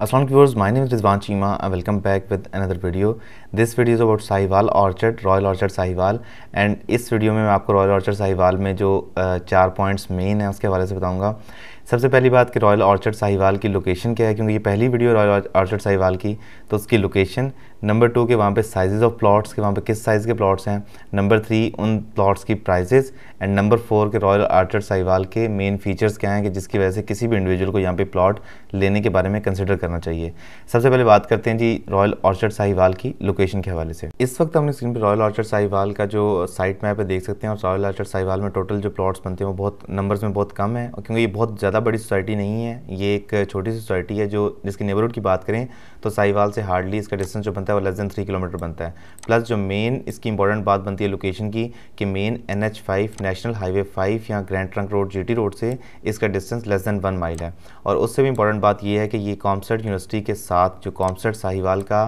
असल व्यवर्स my name Rizwan Cheema I welcome back with another video this video is about Sahiwal Orchard Royal Orchard Sahiwal and इस video में मैं आपको रॉयल ऑर्चर्ड साहिवाल में जो चार पॉइंट्स मेन हैं उसके हवाले से बताऊँगा सबसे पहली बात कि रॉयल ऑर्चर्ड साहिवाल की लोकेशन क्या है क्योंकि ये पहली वीडियो रॉयल ऑर्चर्ड साहिवाल की तो उसकी लोकेशन नंबर टू के वहाँ पे साइजेज़ ऑफ प्लॉट्स के वहाँ पे किस साइज़ के प्लॉट्स हैं नंबर थ्री उन प्लॉट्स की प्राइजेज़ एंड नंबर फोर के रॉयल ऑर्चर्ड साहिवाल के मेन फीचर्स क्या हैं कि जिसकी वजह से किसी भी इंडिविजुअल को यहाँ पर प्लॉट लेने के बारे में कंसिडर करना चाहिए सबसे पहले बात करते हैं जी रॉयल ऑर्चर्ड साहिवाल की लोकेशन के हवाले से इस वक्त हमने स्क्रीन पर रॉयल ऑर्चर्ड साहिवाल का जो साइट मैप है देख सकते हैं और रॉयल ऑर्चर्ड साहिवाल में टोटल जो प्लॉट्स बनते हैं वो बहुत नंबर्स में बहुत कम है क्योंकि ये बहुत ज़्यादा ज़्यादा बड़ी सोसाइटी नहीं है ये एक छोटी सी सोसाइटी है जो जिसकी नेबरहुड की बात करें तो साहिवाल से हार्डली इसका डिस्टेंस जो बनता है वो लेस दैन थ्री किलोमीटर बनता है प्लस जो मेन इसकी इंपॉर्टेंट बात बनती है लोकेशन की कि main N H five national highway five या Grand Trunk Road G T road से इसका distance less than one mile है और उससे भी इंपॉर्टेंट बात यह है कि ये कॉमसर्ट यूनिवर्सिटी के साथ जो कॉमसर्ट साहिवाल का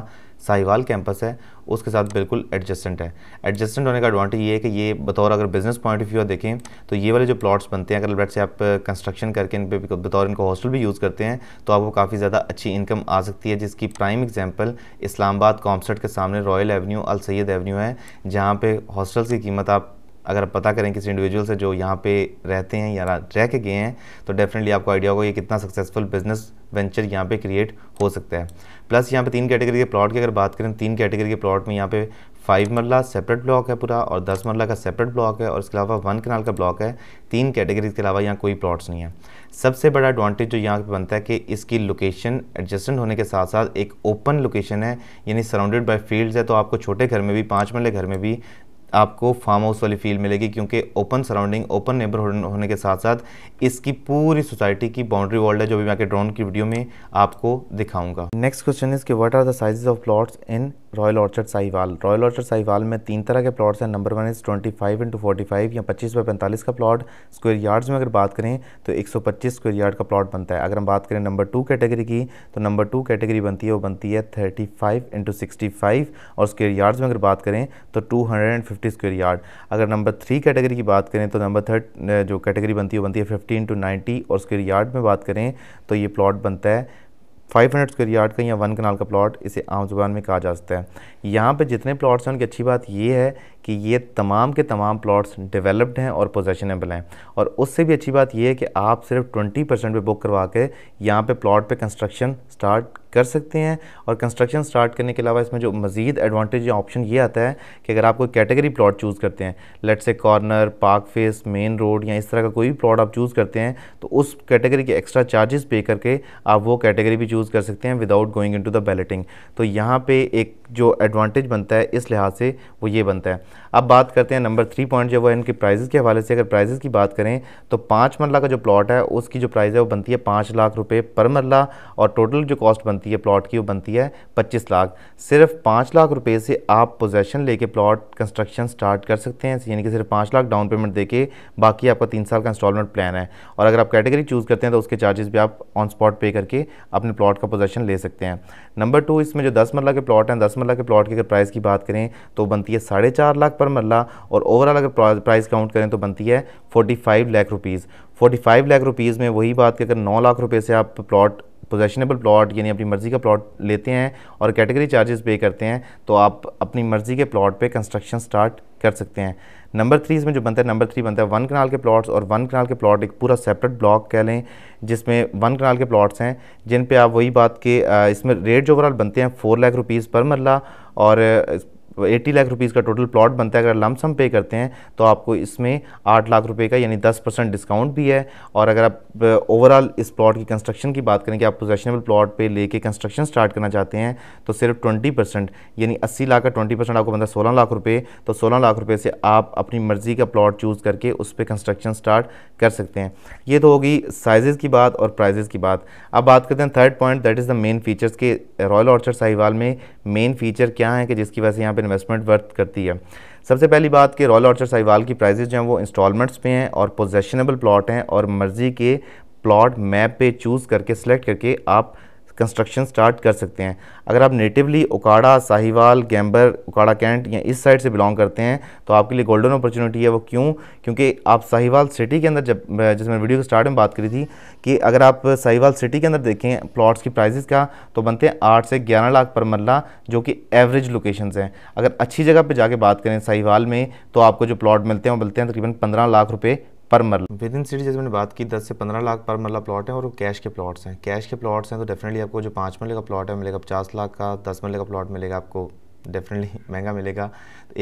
साहिवाल कैंपस है उसके साथ बिल्कुल एडजस्टेंट है एडजस्टेंट होने का एडवांटेज ये है कि ये बतौर अगर बिज़नेस पॉइंट ऑफ व्यू देखें तो ये वाले जो प्लॉट्स बनते हैं अगर बैठ से आप कंस्ट्रक्शन करके इन पर बतौर इनको हॉस्टल भी यूज़ करते हैं तो आपको काफ़ी ज़्यादा अच्छी इनकम आ सकती है जिसकी प्राइम एग्जाम्पल इस्लामाबाद कॉम्सर्ट के सामने Royal Avenue Al Saeed Avenue है जहाँ पर हॉस्टल्स की कीमत आप अगर आप पता करें किसी इंडिविजुअल से जो यहाँ पे रहते हैं या रह के गए हैं तो डेफिनेटली आपको आइडिया होगा ये कितना सक्सेसफुल बिजनेस वेंचर यहाँ पे क्रिएट हो सकता है प्लस यहाँ पे तीन कैटेगरी के प्लॉट की अगर बात करें तीन कैटेगरी के प्लॉट में यहाँ पे फाइव मरला सेपरेट ब्लॉक है पूरा और दस मरला का सेपरेट ब्लॉक है और इसके अलावा वन कनाल का ब्लॉक है तीन कैटेगरीज के अलावा यहाँ कोई प्लॉट्स नहीं है सबसे बड़ा एडवांटेज जो यहाँ पे बनता है कि इसकी लोकेशन एडजस्टेंट होने के साथ साथ एक ओपन लोकेशन है यानी सराउंडेड बाय फील्ड्स है तो आपको छोटे घर में भी पाँच मरले घर में भी आपको फार्म हाउस वाली फील मिलेगी क्योंकि ओपन सराउंडिंग ओपन नेबरहुड होने के साथ साथ इसकी पूरी सोसाइटी की बाउंड्री वॉल्ड है जो भी मैं ड्रोन की वीडियो में आपको दिखाऊंगा नेक्स्ट क्वेश्चन इज कि what are the sizes of plots in Royal Orchard Sahiwal Royal Orchard Sahiwal में तीन तरह के प्लॉट्स हैं number one is twenty five into forty five या पच्चीस बाई पैंतालीस का प्लॉट स्क्वेयर यार्ड्स में अगर बात करें तो एक सौ पच्चीस स्क्वायर यार्ड का प्लॉट बनता है अगर हम बात करें नंबर टू कैटेगरी की तो नंबर टू कैटेगरी बनती है वो बनती है thirty five into sixty five और स्क्वेयर यार्ड्स में अगर बात करें तो two hundred and fifty fifty square yard अगर नंबर थ्री कैटेगरी की बात करें तो नंबर थर्ड जो कैटेगरी बनती है बनती है फिफ्टीन टू नाइन्टी और स्क्वेयर यार्ड में बात करें तो ये प्लॉट बनता है 500 हंड्रेड स्क्वेयर यार्ड का या वन कनाल का प्लॉट इसे आम जुबान में कहा जा सकता है यहाँ पे जितने प्लॉट्स हैं उनकी अच्छी बात ये है कि ये तमाम के तमाम प्लॉट्स डेवलप्ड हैं और पोजेशनेबल हैं और उससे भी अच्छी बात यह है कि आप सिर्फ 20 परसेंट पर बुक करवा के यहाँ पे प्लॉट पे कंस्ट्रक्शन स्टार्ट कर सकते हैं और कंस्ट्रक्शन स्टार्ट करने के अलावा इसमें जो मजीद एडवांटेज या ऑप्शन ये आता है कि अगर आप कोई कैटेगरी प्लॉट चूज़ करते हैं लेट से corner park face main road या इस तरह का कोई भी प्लॉट आप चूज़ करते हैं तो उस कैटेगरी के एक्स्ट्रा चार्जेस पे करके आप वो कैटेगरी भी चूज़ कर सकते हैं without going in the balloting तो यहाँ पर एक जो एडवांटेज बनता है इस लिहाज से वो ये बनता है अब बात करते हैं नंबर थ्री पॉइंट जो है इनके प्राइजेज़ के हवाले से अगर प्राइजेस की बात करें तो पाँच मरला का जो प्लॉट है उसकी जो प्राइस है वो बनती है पाँच लाख रुपए पर मरला और टोटल जो कॉस्ट बनती है प्लॉट की वो बनती है पच्चीस लाख सिर्फ पाँच लाख रुपये से आप पोजेसन लेके प्लॉट कंस्ट्रक्शन स्टार्ट कर सकते हैं यानी कि सिर्फ पाँच लाख डाउन पेमेंट दे बाकी आपका तीन साल का इंस्टॉलमेंट प्लान है और अगर आप कैटेगरी चूज़ करते हैं तो उसके चार्जेस भी आप ऑन स्पॉट पे करके अपने प्लॉट का पोजेसन ले सकते हैं नंबर टू इसमें जो दस मरला के प्लॉट हैं दस मरला के प्लॉट की अगर प्राइस की बात करें तो बनती है साढ़े चार लाख पर मरला और ओवरऑल अगर प्राइस काउंट करें तो बनती है forty five lakh rupees forty five lakh rupees में वही बात कि अगर नौ लाख रुपये से आप प्लॉट पोजेशनेबल प्लॉट यानी अपनी मर्ज़ी का प्लॉट लेते हैं और कैटेगरी चार्जेस पे करते हैं तो आप अपनी मर्ज़ी के प्लॉट पे कंस्ट्रक्शन स्टार्ट कर सकते हैं नंबर थ्री इसमें जो बनता है नंबर थ्री बनता है वन कनाल के प्लॉट्स और वन कनाल के प्लॉट एक पूरा सेपरेट ब्लॉक कह लें जिसमें वन कनाल के प्लॉट्स हैं जिन पे आप वही बात के इसमें रेट जो ओवरऑल बनते हैं फोर लाख रुपीज़ पर मरला और एटी लाख रुपीज़ का टोटल प्लॉट बनता है अगर लमसम पे करते हैं तो आपको इसमें आठ लाख रुपये का यानी दस परसेंट डिस्काउंट भी है और अगर आप ओवरऑल इस प्लॉट की कंस्ट्रक्शन की बात करें कि आप पोजेशनेबल प्लॉट पे लेके कंस्ट्रक्शन स्टार्ट करना चाहते हैं तो सिर्फ ट्वेंटी परसेंट यानी अस्सी लाख का ट्वेंटी परसेंट आपको बनता है सोलह लाख रुपये तो सोलह लाख रुपये से आप अपनी मर्ज़ी का प्लॉट चूज़ करके उस पर कंस्ट्रक्शन स्टार्ट कर सकते हैं ये तो होगी साइजेज़ की बात और प्राइजेज़ की बात अब बात करते हैं third point that is the main features के रॉयल ऑर्चर्ड साहिवाल में मेन फीचर क्या है कि जिसकी वजह से यहाँ पर इन्वेस्टमेंट वर्थ करती है सबसे पहली बात कि रॉयल ऑर्चर साहिवाल की प्राइजेज जो हैं वो इंस्टॉलमेंट्स पे हैं और पोजेशनेबल प्लॉट हैं और मर्ज़ी के प्लॉट मैप पे चूज़ करके सेलेक्ट करके आप कंस्ट्रक्शन स्टार्ट कर सकते हैं अगर आप नेटिवली उकाड़ा साहिवाल गैम्बर उकाड़ा कैंट या इस साइड से बिलोंग करते हैं तो आपके लिए गोल्डन अपॉर्चुनिटी है वो क्यों क्योंकि आप साहिवाल सिटी के अंदर जब जैसे मैंने वीडियो के स्टार्ट में बात करी थी कि अगर आप साहिवाल सिटी के अंदर देखें प्लॉट्स की प्राइजेस का तो बनते हैं आठ से ग्यारह लाख पर मरला जो कि एवरेज लोकेशन हैं अगर अच्छी जगह पर जाके बात करें साहिवाल में तो आपको जो प्लॉट मिलते हैं वो मिलते हैं तकरीबन पंद्रह लाख रुपये पर मरला विद इन सिटी जैसे मैंने बात की 10 से 15 लाख पर मरला प्लॉट है और कैश के प्लॉट्स हैं कैश के प्लॉट्स हैं तो डेफिनेटली आपको जो पाँच मरले का प्लॉट है मिलेगा पचास लाख का दस मरले का प्लॉट मिलेगा आपको डेफिनेटली महंगा मिलेगा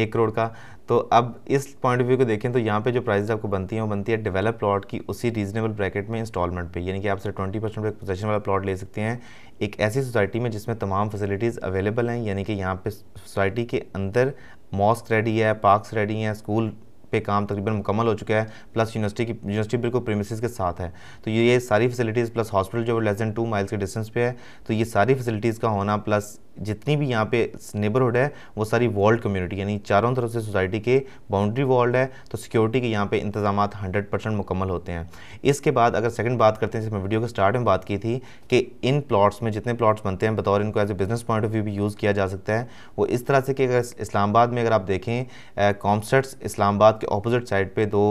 एक करोड़ का तो अब इस पॉइंट ऑफ व्यू को देखें तो यहाँ पे जो प्राइस आपको बनती है वो बनती है डेवलप प्लॉट की उसी रीजनेबल ब्रैकेट में इंस्टॉलमेंट पे यानी कि आप सिर्फ ट्वेंटी परसेंट पर पोजेशन वाला प्लॉट ले सकते हैं एक ऐसी सोसाइटी में जिसमें तमाम फैसिलिटीज़ अवेलेबल हैं यानी कि यहाँ पे सोसाइटी के अंदर मॉस्क रेडी है पार्क्स रेडी हैं स्कूल पे काम तकरीबन मुकम्मल हो चुका है प्लस यूनिवर्सिटी की यूनिवर्सिटी बिल्कुल प्रेमिस के साथ है तो ये, सारी फैसिलिटीज़ प्लस हॉस्पिटल जो लेस दैन टू माइल्स के डिस्टेंस पे है तो ये सारी फैसिलिटीज़ का होना प्लस जितनी भी यहाँ पे नेबरहुड है वो सारी वॉल्ड कम्युनिटी यानी चारों तरफ से सोसाइटी के बाउंड्री वॉल्ड है तो सिक्योरिटी के यहाँ पे इंतजाम 100 परसेंट मुकम्मल होते हैं इसके बाद अगर सेकंड बात करते हैं जैसे मैं वीडियो के स्टार्ट में बात की थी कि इन प्लॉट्स में जितने प्लॉट्स बनते हैं बतौर इनको as a business point of view भी यूज़ किया जा सकता है वो इस तरह से कि अगर इस्लामाबाद में अगर आप देखें कॉम्सर्ट्स इस्लामाबाद आपके ऑपोजिट साइड पे दो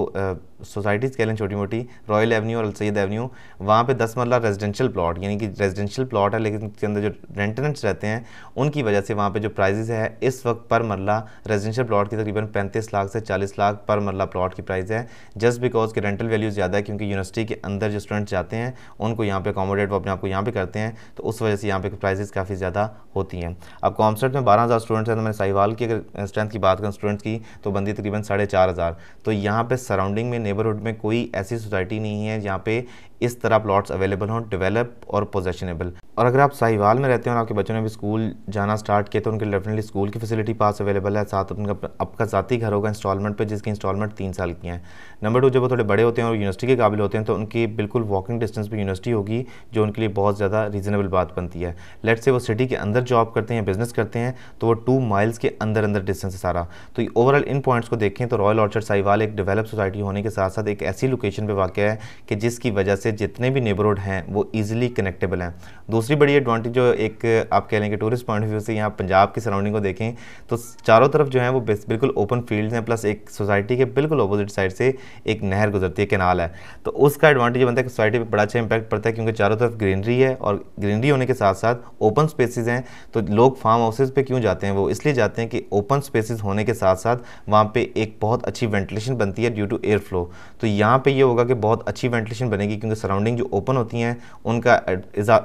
सोसाइटीज़ कह लें छोटी मोटी रॉयल एवेन्यू और सैद एवेन्यू वहाँ पे दस मरला रेजिडेंशियल प्लॉट यानी कि रेजिडेंशियल प्लॉट है लेकिन उसके अंदर जो रेंटेनेंट्स रहते हैं उनकी वजह से वहाँ पे जो प्राइजेज़ है इस वक्त पर मरला रेजिडेंशियल प्लॉट की तकरीबन पैंतीस लाख से चालीस लाख पर मरला प्लॉट की प्राइस है जस्ट बिकॉज के रेंटल वैल्यू ज़्यादा है क्योंकि यूनिवर्सिटी के अंदर जो स्टूडेंट्स जाते हैं उनको यहाँ पर अकोमोडेट वो अपने आपको यहाँ पर करते हैं तो उस वजह से यहाँ पर प्राइजेज़ काफ़ी ज़्यादा होती हैं अब कॉम्सर्ट में बारह हज़ार स्टूडेंट्स हैं तो मैंने साहिवाल की अगर स्ट्रेंथ की बात करूँ स्टूडेंट्स की तो बंदी तकरीबन साढ़े चार हज़ार तो यहाँ पर सराउंडिंग में नेबरहुड में कोई ऐसी सोसाइटी नहीं है जहाँ पे इस तरह प्लॉट्स अवेलेबल हों डेवलप और पोजेशनेबल और अगर आप साहिवाल में रहते हैं और आपके बच्चों ने भी स्कूल जाना स्टार्ट किया तो उनके डेफिनेटली स्कूल की फैसिलिटी पास अवेलेबल है साथ उनका आपका ज़ाती घर होगा इंस्टॉलमेंट पे जिसकी इंस्टॉलमेंट तीन साल की है नंबर टू जब वो थोड़े बड़े होते हैं और यूनिवर्सिटी के काबिल होते हैं तो उनकी बिल्कुल वॉकिंग डिस्टेंस पर यूनिवर्सिटी होगी जो उनके लिए बहुत ज़्यादा रीज़नेबल बात बनती है लेट से वो सिटी के अंदर जॉब करते हैं बिजनेस करते हैं तो वो टू माइल्स के अंदर अंदर डिस्टेंस है सारा तो ओवरऑल इन पॉइंट्स को देखें तो रॉयल ऑर्चर्ड साहिवाल एक डेवलप सोसाइटी होने के साथ साथ एक ऐसी लोकेशन पे वाक़ है कि जिसकी वजह से जितने भी नेबरहुड हैं वो ईज़िली कनेक्टेबल हैं दूसरी बड़ी एडवांटेज जो एक आप कह लें कि टूरिस्ट पॉइंट ऑफ व्यू से यहाँ पंजाब की सराउंडिंग को देखें तो चारों तरफ जो है वो बिल्कुल ओपन फील्ड हैं प्लस एक सोसाइटी के बिल्कुल अपोजिट साइड से एक नहर गुजरती है कैनाल है तो उसका एडवांटेज बनता है कि सोसाइटी पर बड़ा अच्छा इंपैक्ट पड़ता है क्योंकि चारों तरफ ग्रीनरी है और ग्रीनरी होने के साथ साथ ओपन स्पेसिस हैं तो लोग फार्म हाउसेज पर क्यों जाते हैं वो इसलिए जाते हैं कि ओपन स्पेसिस होने के साथ साथ वहाँ पर एक बहुत अच्छी वेंटिलेशन बनती है ड्यू टू एयर फ्लो तो यहाँ पे ये होगा कि बहुत अच्छी वेंटिलेशन बनेगी क्योंकि सराउंडिंग जो ओपन होती हैं उनका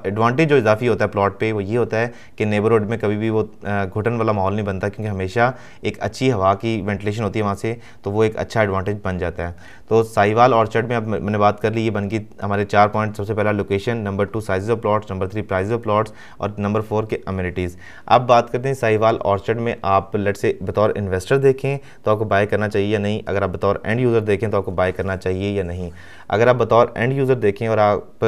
एडवांटेज जो इजाफी होता है प्लॉट पे वो ये होता है कि नेबरहुड में कभी भी वो घुटन वाला माहौल नहीं बनता क्योंकि हमेशा एक अच्छी हवा की वेंटिलेशन होती है वहाँ से तो वो एक अच्छा एडवांटेज बन जाता है तो साहिवाल ऑर्चर्ड में अब मैंने बात कर ली ये बन गई हमारे चार पॉइंट सबसे पहला location number two size of plots number three price of plots और नंबर फोर के अम्यूनिटीज़ अब बात करते हैं साहिवाल ऑर्चर्ड में आप लट से बतौर इन्वेस्टर देखें तो आपको बाय करना चाहिए या नहीं अगर आप बतौर एंड यूज़र देखें तो आपको बाय करना चाहिए या नहीं अगर आप बतौर एंड यूज़र देखें और आप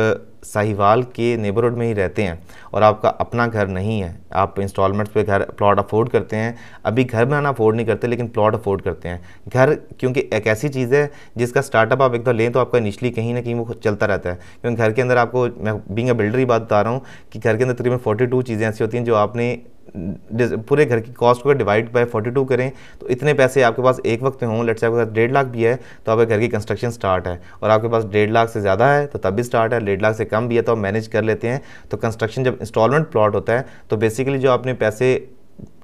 साहिवाल के नेबरहुड में ही रहते हैं और आपका अपना घर नहीं है आप इंस्टॉलमेंट्स पे घर प्लॉट अफोर्ड करते हैं अभी घर बनाना अफोर्ड नहीं करते लेकिन प्लॉट अफोर्ड करते हैं घर क्योंकि एक ऐसी चीज़ है जिसका स्टार्टअप आप एक लें तो आपका निचली कहीं ना कहीं वो चलता रहता है क्योंकि घर के अंदर आपको मैं बींग बिल्डर ही बात बता रहा हूँ कि घर के अंदर तकरीबन फोर्टी चीज़ें ऐसी होती हैं जो आपने पूरे घर की कॉस्ट को डिवाइड बाय 42 करें तो इतने पैसे आपके पास एक वक्त में हों लेट से आपके पास डेढ़ लाख भी है तो आपके घर की कंस्ट्रक्शन स्टार्ट है और आपके पास डेढ़ लाख से ज़्यादा है तो तब भी स्टार्ट है डेढ़ लाख से कम भी है तो आप मैनेज कर लेते हैं तो कंस्ट्रक्शन जब इंस्टॉलमेंट प्लॉट होता है तो बेसिकली जो आपने पैसे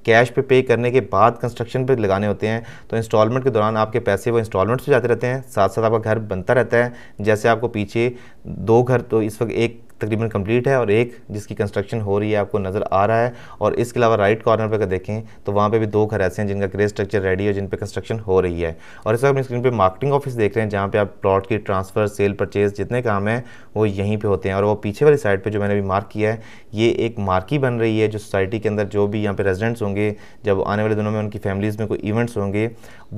कैश पे पे करने के बाद कंस्ट्रक्शन पे लगाने होते हैं तो इंस्टॉलमेंट के दौरान आपके पैसे वो इंस्टॉलमेंट्स से जाते रहते हैं साथ साथ आपका घर बनता रहता है जैसे आपको पीछे दो घर तो इस वक्त एक तकरीबन कंप्लीट है और एक जिसकी कंस्ट्रक्शन हो रही है आपको नज़र आ रहा है और इसके अलावा राइट कॉर्नर पर अगर देखें तो वहाँ पर भी दो घर ऐसे हैं जिनका ग्रे स्ट्रक्चर रेडी है जिन पर कंस्ट्रक्शन हो रही है और इस वक्त स्क्रीन पर मार्केटिंग ऑफिस देख रहे हैं जहाँ पर आप प्लॉट की ट्रांसफ़र सेल परचेज जितने काम हैं वो यहीं पर होते हैं और वो पीछे वाली साइड पर जो मैंने अभी मार्क किया है ये एक मार्की बन रही है जो सोसाइटी के अंदर जो भी यहाँ पर रेजिडेंट्स होंगे जब आने वाले दिनों में उनकी फैमिलीज़ में कोई इवेंट्स होंगे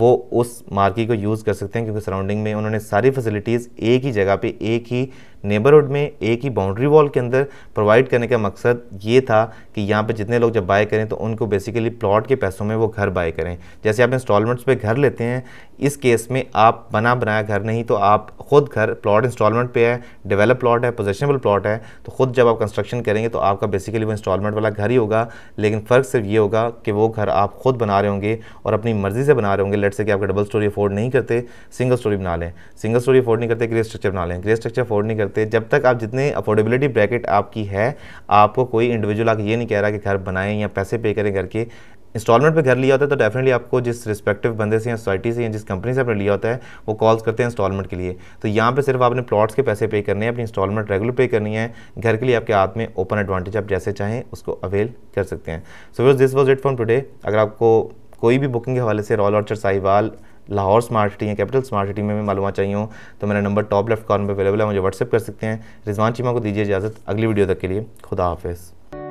वो उस मार्की को यूज़ कर सकते हैं क्योंकि सराउंडिंग में उन्होंने सारी फैसिलिटीज़ एक ही जगह पे एक ही नेबरहुड में एक ही बाउंड्री वॉल के अंदर प्रोवाइड करने का मकसद ये था कि यहाँ पर जितने लोग जब बाय करें तो उनको बेसिकली प्लॉट के पैसों में वो घर बाय करें जैसे आप इंस्टॉलमेंट्स पे घर लेते हैं इस केस में आप बना बनाया घर नहीं तो आप खुद घर प्लॉट इंस्टॉलमेंट पे है डेवलप प्लॉट है पोजेशनेबल प्लॉट है तो खुद जब आप कंस्ट्रक्शन करेंगे तो आपका बेसिकली वो इंस्टॉलमेंट वाला घर ही होगा लेकिन फ़र्क सिर्फ ये होगा कि वो घर आप खुद बना रहे होंगे और अपनी मर्ज़ी से बना रहे होंगे लेट से कि आपका डबल स्टोरी अफोर्ड नहीं करते सिंगल स्टोरी बना लें सिंगल स्टोरी अफोर्ड नहीं करते ग्रे स्ट्रक्चर बना लें ग्रे स्ट्रक्चर अफोर्ड नहीं करते जब तक आप जितने अफोर्डेबिलिटी ब्रैकेट आपकी है आपको कोई इंडिविजुअल आके ये नहीं कह रहा कि घर बनाएं या पैसे पे करें घर के इंस्टॉलमेंट पे घर लिया होता है तो डेफिनेटली आपको जिस रिस्पेक्टिव बंदे से या सोसाइटी से या जिस कंपनी से आपने लिया होता है वो कॉल्स करते हैं इंस्टॉलमेंट के लिए तो यहाँ पे सिर्फ आपने प्लॉट्स के पैसे पे करने हैं अपनी इंस्टॉलमेंट रेगुलर पे करनी है घर के लिए आपके हाथ में ओपन एडवांटेज आप जैसे चाहें उसको अवेल कर सकते हैं so this was it for today अगर आपको कोई भी बुकिंग के हवाले से Royal Orchard Sahiwal Lahore smart city या कैपिटल स्मार्ट सिटी में भी मालूम चाहिए हूँ तो मेरा नंबर टॉप लेफ्ट कॉर्नर पर अवेलेबल है मुझे व्हाट्सअप कर सकते हैं रिजवान चीमा को दीजिए इजाज़त अगली वीडियो तक के लिए खुदा हाफिज़